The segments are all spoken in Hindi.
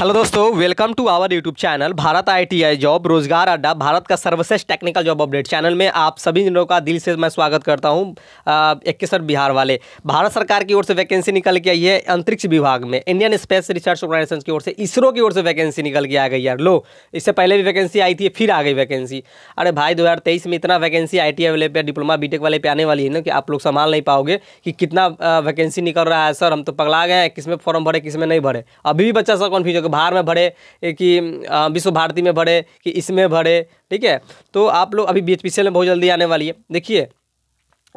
हेलो दोस्तों welcome to our YouTube channel Bharat ITI job रोजगार अड्डा भारत का सर्वश्रेष्ठ टेक्निकल जॉब अपडेट चैनल में आप सभी जनों का दिल से मैं स्वागत करता हूं इक्कीसठ बिहार वाले भारत सरकार की ओर से वैकेंसी निकल के आई है अंतरिक्ष विभाग में इंडियन स्पेस रिसर्च ऑर्गेनाइजेशन की ओर से इसरो की ओर से वैकेंसी निकल के आ गई यार लो इससे पहले भी वैकेंसी आई थी फिर आ गई वैकेंसी अरे भाई दो में इतना वैकेंसी आई टी वाले पे डिप्लोमा बी वाले पे आने वाली है ना कि आप लोग संभाल नहीं पाओगे कि कितना वैकेंसी निकल रहा है सर हम तो पगला गए हैं किस में फॉर्म भरे किस में नहीं भरे अभी भी बच्चा सब कन्फ्यूज अखबार में भरे कि विश्व भारती में भरे कि इसमें भरे ठीक है तो आप लोग अभी बी में बहुत जल्दी आने वाली है देखिए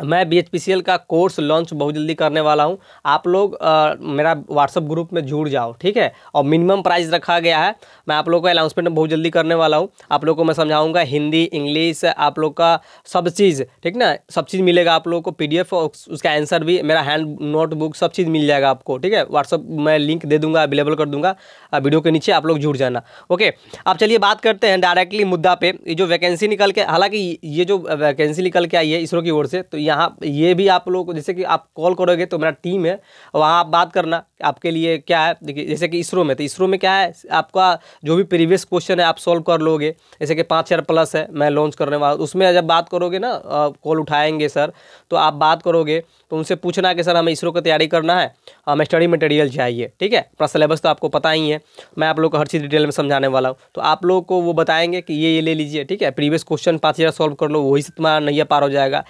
मैं बी का कोर्स लॉन्च बहुत जल्दी करने वाला हूँ आप लोग आ, मेरा व्हाट्सअप ग्रुप में जुड़ जाओ ठीक है और मिनिमम प्राइस रखा गया है मैं आप लोगों का अनाउंसमेंट बहुत जल्दी करने वाला हूँ आप लोग को मैं समझाऊंगा हिंदी इंग्लिश आप लोग का सब चीज़ ठीक ना सब चीज़ मिलेगा आप लोगों को पी और उसका आंसर भी मेरा हैंड नोटबुक सब चीज़ मिल जाएगा आपको ठीक है व्हाट्सअप मैं लिंक दे दूँगा अवेलेबल कर दूँगा वीडियो के नीचे आप लोग जुड़ जाना ओके अब चलिए बात करते हैं डायरेक्टली मुद्दा पर ये जो वैकेंसी निकल के हालाँकि ये जो वैकेंसी निकल के आई है इसरो की ओर से तो यहाँ ये भी आप लोग जैसे कि आप कॉल करोगे तो मेरा टीम है वहाँ आप बात करना आपके लिए क्या है देखिए जैसे कि इसरो में तो इसरो में क्या है आपका जो भी प्रीवियस क्वेश्चन है आप सॉल्व कर लोगे जैसे कि पाँच हज़ार प्लस है मैं लॉन्च करने वाला उसमें जब बात करोगे ना कॉल उठाएंगे सर तो आप बात करोगे तो उनसे पूछना कि सर हमें इसरो की तैयारी करना है हमें स्टडी मटेरियल चाहिए ठीक है अपना सिलेबस तो आपको पता ही है मैं आप लोग को हर चीज़ डिटेल में समझाने वाला हूँ तो आप लोग को वो बताएंगे कि ये ये ले लीजिए ठीक है प्रीवियस क्वेश्चन पाँच हज़ार सॉल्व कर लो वही से तुम्हारा नैया पार हो जाएगा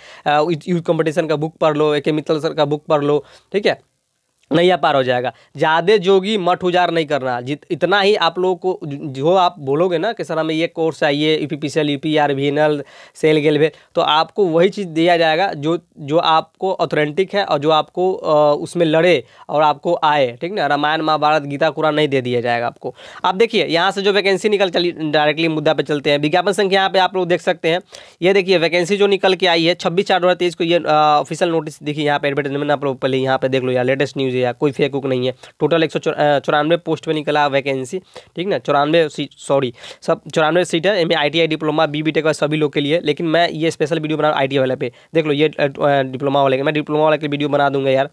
यूथ कंपटीशन का बुक पढ़ लो ए के मित्तल सर का बुक पढ़ लो ठीक है नैया पार हो जाएगा ज़्यादा जोगी मठ उजार नहीं करना जित इतना ही आप लोगों को जो आप बोलोगे ना कि सर हमें ये कोर्स चाहिए U P P cell U P R V N L cell GAIL भेल तो आपको वही चीज़ दिया जाएगा जो जो आपको ऑथेंटिक है और जो आपको आ, उसमें लड़े और आपको आए ठीक ना रामायण महाभारत गीता कुरान नहीं दे दिया जाएगा आपको आप देखिए यहाँ से जो वैकेंसी निकल चली डायरेक्टली मुद्दा पर चलते हैं विज्ञापन संख्या यहाँ पर आप लोग देख सकते हैं ये देखिए वैकेंसी जो निकल के आई है छब्बीस चार दो को ये ऑफिशियल नोटिस देखिए यहाँ पर एडवर्टाइजमेंट आप लोग पहले यहाँ पर देख लो यार लेटेस्ट न्यूज़ हुई है कोई फेक उक नहीं है टोटल एक सौ चौरानवे पोस्ट पर निकला वैकेंसी ठीक ना चौरानवे सॉरी सब चौरानवे सीट है M I diploma B B सभी लोग के लिए लेकिन मैं ये स्पेशल वीडियो बना रहा आई वाले पे देख लो ये डिप्लोमा वाले के मैं डिप्लोमा वाले के वीडियो बना दूंगा यार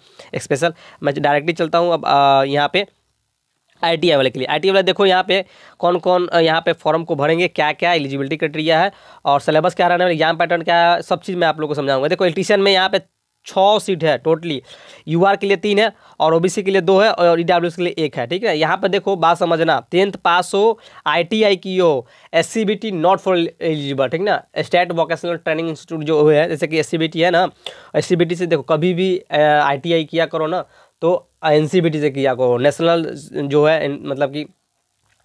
स्पेशल मैं डायरेक्टली चलता हूँ अब यहाँ पे आई टी वाले के लिए आई वाले देखो यहाँ पे कौन कौन यहाँ पे फॉर्म को भरेंगे क्या क्या एलिजिबिलिटी क्राइटेरिया है और सिलेबस क्या रहने वाले एग्जाम पैटर्न क्या है सब चीज़ मैं आप लोगों को समझाऊंगा देखो इलेक्ट्रीशियन में यहाँ पे छः सीट है टोटली यूआर के लिए तीन है और ओबीसी के लिए दो है और ई e के लिए एक है ठीक है यहाँ पर देखो बात समझना टेंथ पास हो आई की हो एस नॉट फॉर एलिजिबल ठीक ना स्टेट वोकेशनल ट्रेनिंग इंस्टीट्यूट जो है जैसे कि एस है ना एस से देखो कभी भी आई किया करो ना तो एन से किया करो नेशनल जो है मतलब कि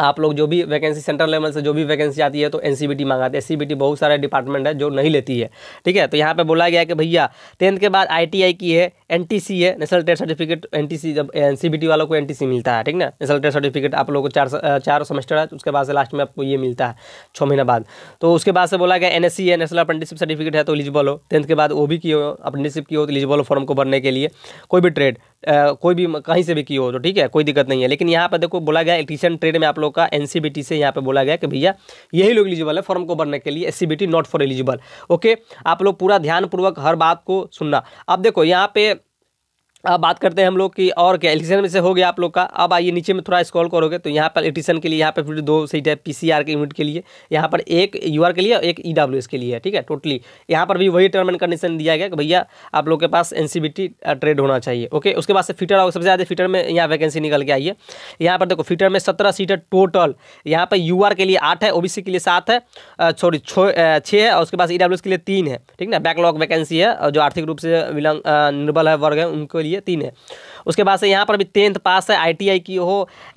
आप लोग जो भी वैकेंसी सेंट्रल लेवल से जो भी वैकेंसी आती है तो एन सी मांगाते हैं एस बहुत सारे डिपार्टमेंट है जो नहीं लेती है ठीक है तो यहाँ पे बोला गया है कि भैया टेंथ के बाद आई की है एन है नेशनल ट्रेड सर्टिफिकेट एन जब एन वालों को एन मिलता है ठीक ना नेशनल ट्रेड सर्टिफिकेट आप लोगों को चार चार सेमेस्टर है उसके बाद से लास्ट में आपको ये मिलता है छः महीना बाद तो उसके बाद से बोला गया एन है नेशनल अप्रेंटिसिप सर्टिफिकेट है तो एलिजिबल हो टेंथ के बाद वो भी किए हो अप्रेंटिसिप किए हो तो एलिजिबल हो फॉर्म को भरने के लिए कोई भी ट्रेड आ, कोई भी कहीं से भी की हो तो ठीक है कोई दिक्कत नहीं है लेकिन यहाँ पर देखो बोला गया इलेक्ट्रीशियन ट्रेड में आप लोग का एन से यहाँ पर बोला गया कि भैया यही लोग एलिजिबल है फॉर्म को भरने के लिए as not for eligible okay आप लोग पूरा ध्यानपूर्वक हर बात को सुनना अब देखो यहाँ पर अब बात करते हैं हम लोग की और क्या एलिसन में से हो गया आप लोग का अब आइए नीचे में थोड़ा स्क्रॉल करोगे तो यहाँ पर एडिसन के लिए यहाँ पर फिर दो सीट है पीसीआर के यूनिट के लिए यहाँ पर एक यूआर के लिए और एक ईडब्ल्यूएस e के लिए है ठीक है टोटली यहाँ पर भी वही टर्म एंड कंडीशन दिया गया कि भैया आप लोग के पास एन ट्रेड होना चाहिए ओके उसके बाद से फीटर और सबसे ज़्यादा फीटर में यहाँ वैकेंसी निकल के आइए यहाँ पर देखो फीटर में सत्रह सीटर टोटल यहाँ पर यू के लिए आठ है ओ के लिए सात है सॉरी छः है और उसके पास ई e के लिए तीन है ठीक ना बैकलॉग वैकेंसी है जो आर्थिक रूप से निर्बल है वर्ग है उनके लिए ये तीन है उसके बाद से यहाँ पर भी टेंथ पास है आईटीआई की हो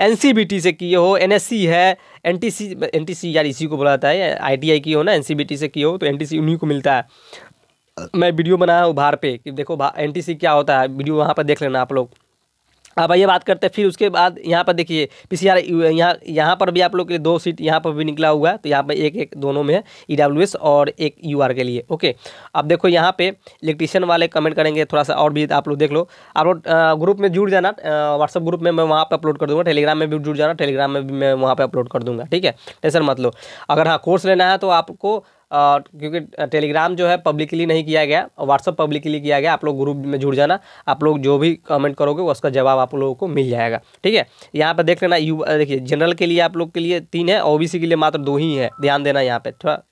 एनसीबीटी से किए हो एनएससी है एनटीसी एनटीसी यार इसी को बोला जाता है आईटीआई की हो ना एनसीबीटी से किए हो तो एनटीसी उन्हीं को मिलता है मैं वीडियो बनाया हूँ भार पे कि देखो एनटीसी क्या होता है वीडियो वहाँ पर देख लेना आप लोग अब ये बात करते हैं फिर उसके बाद यहाँ पर देखिए पी सी आर यहाँ यहाँ पर भी आप लोग के लिए दो सीट यहाँ पर भी निकला हुआ है तो यहाँ पर एक एक दोनों में है ई डब्ल्यू एस और एक यू आर के लिए ओके अब देखो यहाँ पे इलेक्ट्रिशियन वाले कमेंट करेंगे थोड़ा सा और भी आप लोग देख लो आप लोग ग्रुप में जुड़ जाना व्हाट्सअप ग्रुप में मैं वहाँ पर अपलोड कर दूँगा टेलीग्राम में भी जुड़ जाना टेलीग्राम में भी मैं वहाँ पर अपलोड कर दूँगा ठीक है टेसर मत लो अगर हाँ कोर्स लेना है तो आपको क्योंकि टेलीग्राम जो है पब्लिकली नहीं किया गया व्हाट्सअप पब्लिकली किया गया आप लोग ग्रुप में जुड़ जाना आप लोग जो भी कमेंट करोगे उसका जवाब आप लोगों को मिल जाएगा ठीक है यहाँ पर देख लेना यू देखिए जनरल के लिए आप लोग के लिए तीन है ओ के लिए मात्र दो ही है ध्यान देना यहाँ पर थोड़ा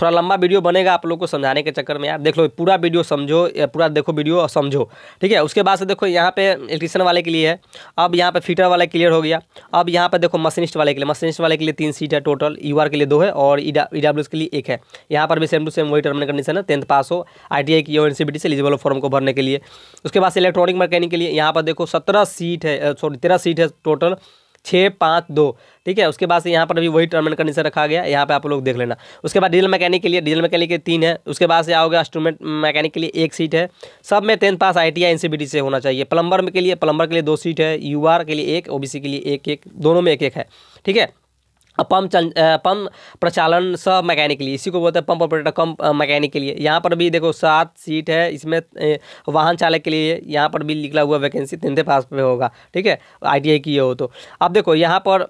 थोड़ा लंबा वीडियो बनेगा आप लोग को समझाने के चक्कर में यार देख लो पूरा वीडियो समझो पूरा देखो वीडियो और समझो ठीक है उसके बाद से देखो यहाँ पे इलेक्ट्रिशियन वाले के लिए है अब यहाँ पे फिटर वाला क्लियर हो गया अब यहाँ पे देखो मशीनिस्ट वाले के लिए मशीनिस्ट वाले के लिए तीन सीट है टोटल यू e के लिए दो है और ई e डब्ल्यू e के लिए एक है यहाँ पर भी सेम टू सेम वही टर्मिनल कंडीशन है टेंथ पास हो आई की हो से एलिजिबल फॉर्म को भरने के लिए उसके बाद इलेक्ट्रॉनिक मैकेनिक के लिए यहाँ पर देखो सत्रह सीट है सॉरी तेरह सीट है टोटल छः पाँच दो ठीक है उसके बाद से यहाँ पर अभी वही टर्मेंट एंड कंडीशन रखा गया यहाँ पे आप लोग देख लेना उसके बाद डीजल मैकेनिक के लिए डीजल मैकेनिक के तीन है उसके बाद से आओगे इंस्ट्रूमेंट मैकेनिक के लिए एक सीट है सब में tenth pass I T I से होना चाहिए प्लम्बर के लिए प्लम्बर के लिए दो सीट है यू के लिए एक ओ के लिए एक एक दोनों में एक एक है ठीक है पम्प चल पम्प प्रचालन स मैकेनिक के लिए इसी को बोलते हैं पम्प ऑपरेटर कम मैकेनिक के लिए यहाँ पर भी देखो सात सीट है इसमें वाहन चालक के लिए यहाँ पर भी निकला हुआ वैकेंसी तिनते पास पे होगा ठीक है आई की हो तो अब देखो यहाँ पर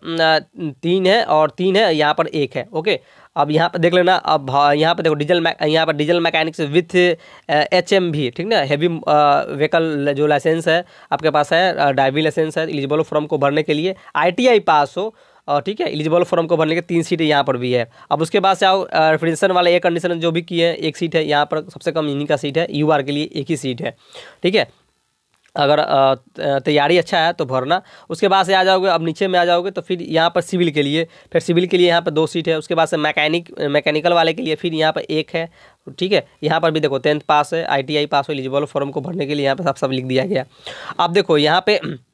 तीन है और तीन है यहाँ पर एक है ओके अब यहाँ पर देख लेना अब यहाँ पर देखो डीजल यहाँ पर diesel mechanics with H M भी ठीक ना हैवी व्हीकल जो लाइसेंस है आपके पास है ड्राइविंग लाइसेंस है एलिजिबल फॉर्म को भरने के लिए आई पास हो और ठीक है एलिजिबल फॉर्म को भरने के तीन सीट यहाँ पर भी है अब उसके बाद से आओ रेफरेंसन वाला एयर कंडीशन जो भी किए हैं एक सीट है यहाँ पर सबसे कम इन्हीं का सीट है यू के लिए एक ही सीट है ठीक है अगर तैयारी अच्छा है तो भरना उसके बाद से आ जाओगे अब नीचे में आ जाओगे तो फिर यहाँ पर सिविल के लिए फिर सिविल के लिए यहाँ पर दो सीट है उसके बाद से मैकेनिक मैकेनिकल वाले के लिए फिर यहाँ पर एक है ठीक है यहाँ पर भी देखो टेंथ पास है आईटीआई पास हो एलिजिबल फॉर्म को भरने के लिए यहाँ पर सब सब लिख दिया गया अब देखो यहाँ पर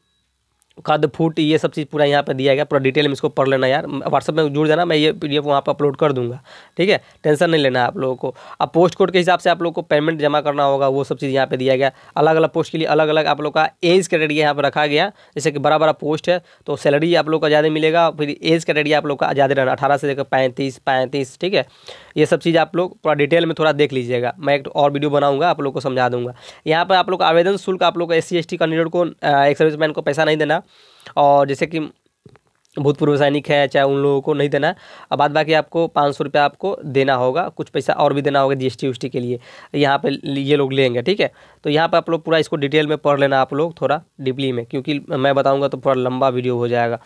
कद फूट ये सब चीज़ पूरा यहाँ पे दिया गया पूरा डिटेल में इसको पढ़ लेना यार व्हाट्सअप में जुड़ जाना मैं ये पी डी एफ वहाँ पर अपलोड कर दूंगा ठीक है टेंशन नहीं लेना है आप लोगों को अब पोस्ट कोड के हिसाब से आप लोग को पेमेंट जमा करना होगा वो सब चीज़ यहाँ पे दिया गया अलग अलग पोस्ट के लिए अलग अलग आप लोग का एज क्राइटेरिया यहाँ पर रखा गया जैसे कि बड़ा बड़ा पोस्ट है तो सैलरी आप लोग का ज़्यादा मिलेगा फिर एज क्राइटेरिया आप लोग का ज़्यादा रहना अठारह से लेकर पैंतीस पैंतीस ठीक है ये सब चीज़ आप लोग पूरा डिटेल में थोड़ा देख लीजिएगा मैं एक और वीडियो बनाऊँगा आप लोग को समझा दूँगा यहाँ पर आप लोग आवेदन शुल्क आप लोग S C S T candidate को एक सर्विसमैन को पैसा नहीं देना और जैसे कि भूतपूर्व सैनिक है चाहे उन लोगों को नहीं देना अब बाद बाकी आपको पाँच सौ रुपया आपको देना होगा कुछ पैसा और भी देना होगा जीएसटी उस के लिए यहाँ पे ये लोग लेंगे ठीक है तो यहाँ पे आप लोग पूरा इसको डिटेल में पढ़ लेना आप लोग थोड़ा डीपली में क्योंकि मैं बताऊँगा तो थोड़ा लंबा वीडियो हो जाएगा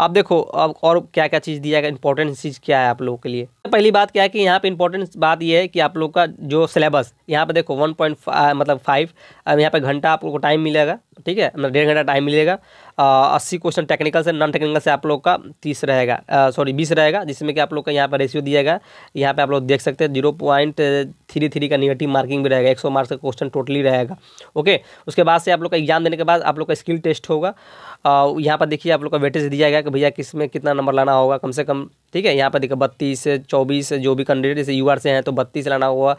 अब देखो अब और क्या क्या चीज़ दिया गया इंपॉर्टेंट चीज़ क्या है आप लोगों के लिए पहली बात क्या है कि यहाँ पर इंपॉर्टेंट बात यह है कि आप लोग का जो सिलेबस यहाँ पे देखो वन पॉइंट मतलब फाइव अब यहाँ पे घंटा आप लोग को टाइम मिलेगा ठीक है मतलब डेढ़ घंटा टाइम मिलेगा अस्सी क्वेश्चन टेक्निकल से नॉन टेक्निकल से आप लोग का तीस रहेगा सॉरी बीस रहेगा जिसमें कि आप लोग का यहाँ पर रेशियो दिया गया यहाँ पर आप लोग देख सकते हैं जीरो पॉइंट थ्री थ्री का निगेटिव मार्किंग भी रहेगा एक सौ मार्क्स का क्वेश्चन टोटली रहेगा ओके उसके बाद से आप लोग का एग्जाम देने के बाद आप लोग का स्किल टेस्ट होगा यहाँ पर देखिए आप लोग का वेटेज दिया गया कि भैया किस में कितना नंबर लाना होगा कम से कम ठीक है यहाँ पर देखिए बत्तीस चौबीस जो भी कैंडिडेट जैसे यूआर से हैं तो बत्तीस लाना होगा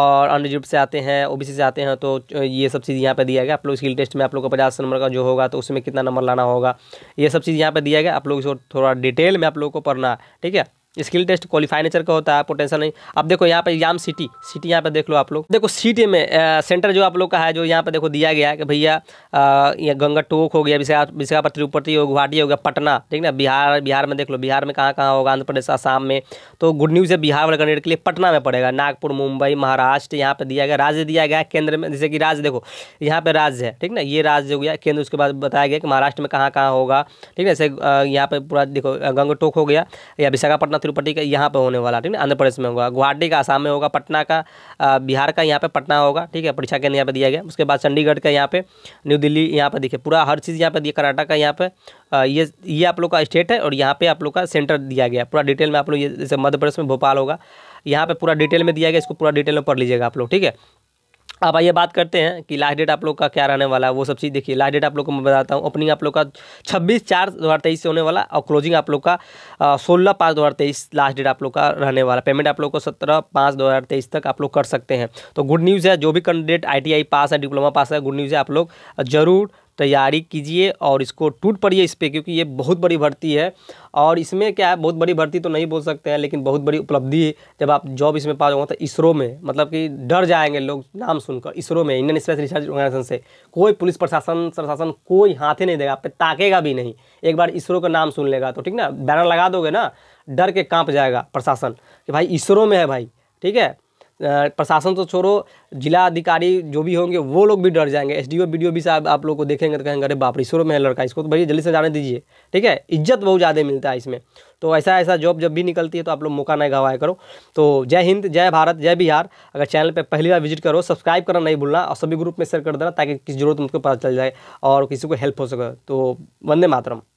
और अनरिजर्व से आते हैं ओ से आते हैं तो ये सब चीज़ यहाँ पर दिया गया आप लोग स्किल टेस्ट में आप लोग का पचास नंबर का जो होगा तो उसमें कितना नंबर लाना होगा ये सब चीज़ यहाँ पर दिया गया आप लोग इसको थोड़ा डिटेल में आप लोग को पढ़ना ठीक है स्किल टेस्ट क्वालिफाई नेचर का होता है पोटेंशियल नहीं अब देखो यहाँ पर याम सिटी सिटी यहाँ पर देख लो आप लोग देखो सिटी में आ, सेंटर जो आप लोग का है जो यहाँ पर देखो दिया गया है कि भैया ये गंगा टोक हो गया विशाखापट तिरुपति हो गुवाहाटी हो गया पटना ठीक ना बिहार बिहार में देख लो बिहार में कहाँ कहाँ होगा आंध्र प्रदेश आसाम में तो गुड न्यूज़ है बिहार वाले कैंडिडेट के लिए पटना में पड़ेगा नागपुर मुंबई महाराष्ट्र यहाँ पर दिया गया राज्य दिया गया केंद्र में जैसे कि राज्य देखो यहाँ पर राज्य है ठीक ना ये राज्य हो गया केंद्र उसके बाद बताया गया कि महाराष्ट्र में कहाँ कहाँ होगा ठीक है जैसे यहाँ पर पूरा देखो गंगा टोक हो गया या विशाखापट्टनम तिरुपति का यहाँ पर होने वाला ठीक है आंध्र प्रदेश में होगा गुवाहाटी का आसाम में होगा पटना का बिहार का यहाँ पर पटना होगा ठीक है परीक्षा केंद्र यहाँ पर दिया गया उसके बाद चंडीगढ़ का यहाँ पे न्यू दिल्ली यहाँ पर देखिए पूरा हर चीज़ यहाँ पर दिया कर्नाटक का यहाँ पर ये ये आप लोग का स्टेट है और यहाँ पर आप लोग का सेंटर दिया गया पूरा डिटेल में आप लोग जैसे मध्य प्रदेश में भोपाल होगा यहाँ पर पूरा डिटेल में दिया गया इसको पूरा डिटेल में पढ़ लीजिएगा आप लोग ठीक है अब आइए बात करते हैं कि लास्ट डेट आप लोग का क्या रहने वाला है वो सब चीज़ देखिए लास्ट डेट आप लोग को मैं बताता हूँ ओपनिंग आप लोग का 26 चार दो हज़ार तेईस से होने वाला और क्लोजिंग आप लोग का सोलह पाँच दो हज़ार तेईस लास्ट डेट आप लोग का रहने वाला पेमेंट आप लोग को सत्रह पाँच दो हज़ार तेईस तक आप लोग कर सकते हैं तो गुड न्यूज़ है जो भी कैंडिडेट आई पास है डिप्लोमा पास है गुड न्यूज़ है आप लोग जरूर तैयारी कीजिए और इसको टूट पड़िए इस पर क्योंकि ये बहुत बड़ी भर्ती है और इसमें क्या है बहुत बड़ी भर्ती तो नहीं बोल सकते हैं लेकिन बहुत बड़ी उपलब्धि जब आप जॉब इसमें पा जाओ तो इसरो में मतलब कि डर जाएंगे लोग नाम सुनकर इसरो में इंडियन स्पेस रिसर्च ऑर्गेनाइजेशन से कोई पुलिस प्रशासन प्रशासन कोई हाथे नहीं देगा आप पे ताकेगा भी नहीं एक बार इसरो का नाम सुन लेगा तो ठीक ना बैनर लगा दोगे ना डर के काँप जाएगा प्रशासन कि भाई इसरो में है भाई ठीक है प्रशासन तो छोड़ो जिला अधिकारी जो भी होंगे वो लोग भी डर जाएंगे एस डी ओ भी साहब आप लोग को देखेंगे तो कहेंगे अरे बाप रे शुरू में है लड़का इसको तो भैया जल्दी से जाने दीजिए ठीक है इज्जत बहुत ज़्यादा मिलता है इसमें तो ऐसा ऐसा जॉब जब भी निकलती है तो आप लोग मौका नहीं गवाया करो तो जय हिंद जय भारत जय बिहार अगर चैनल पर पहली बार विजिट करो सब्सक्राइब करना नहीं भूलना और सभी ग्रुप में शेयर कर देना ताकि किसी जरूरत मुझको पता चल जाए और किसी को हेल्प हो सके तो वंदे मातरम